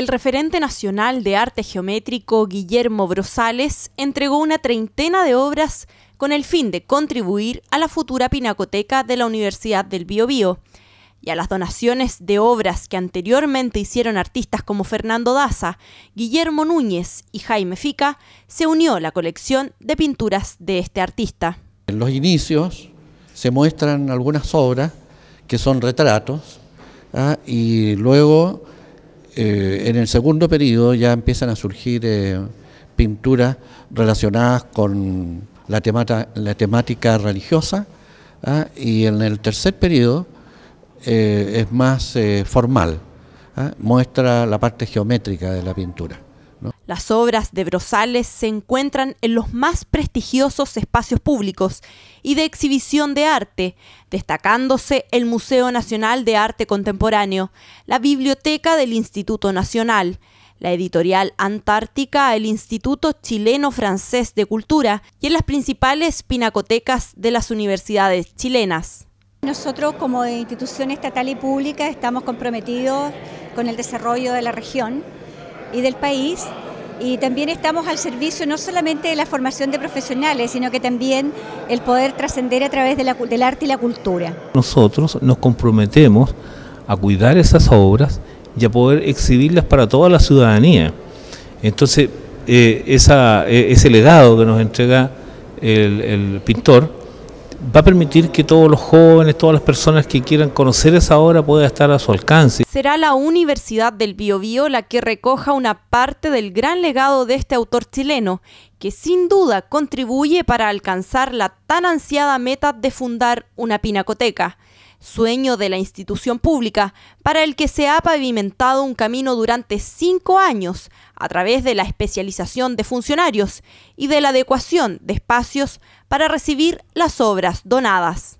El referente nacional de arte geométrico Guillermo Brosales entregó una treintena de obras con el fin de contribuir a la futura pinacoteca de la Universidad del Biobío y a las donaciones de obras que anteriormente hicieron artistas como Fernando Daza, Guillermo Núñez y Jaime Fica, se unió la colección de pinturas de este artista. En los inicios se muestran algunas obras que son retratos ¿ah? y luego eh, en el segundo periodo ya empiezan a surgir eh, pinturas relacionadas con la, temática religiosa ¿ah? y en el tercer periodo eh, es más formal, ¿ah? muestra la parte geométrica de la pintura. Las obras de Brosales se encuentran en los más prestigiosos espacios públicos y de exhibición de arte, destacándose el Museo Nacional de Arte Contemporáneo, la Biblioteca del Instituto Nacional, la editorial Antártica, el Instituto Chileno-Francés de Cultura y en las principales pinacotecas de las universidades chilenas. Nosotros como institución estatal y pública estamos comprometidos con el desarrollo de la región y del país y también estamos al servicio no solamente de la formación de profesionales, sino que también el poder trascender a través de la, del arte y la cultura. Nosotros nos comprometemos a cuidar esas obras y a poder exhibirlas para toda la ciudadanía. Entonces, eh, e-, ese legado que nos entrega el pintor va a permitir que todos los jóvenes, todas las personas que quieran conocer esa obra pueda estar a su alcance. Será la Universidad del Biobío la que recoja una parte del gran legado de este autor chileno, que sin duda contribuye para alcanzar la tan ansiada meta de fundar una pinacoteca sueño de la institución pública, para el que se ha pavimentado un camino durante cinco años a través de la especialización de funcionarios y de la adecuación de espacios para recibir las obras donadas.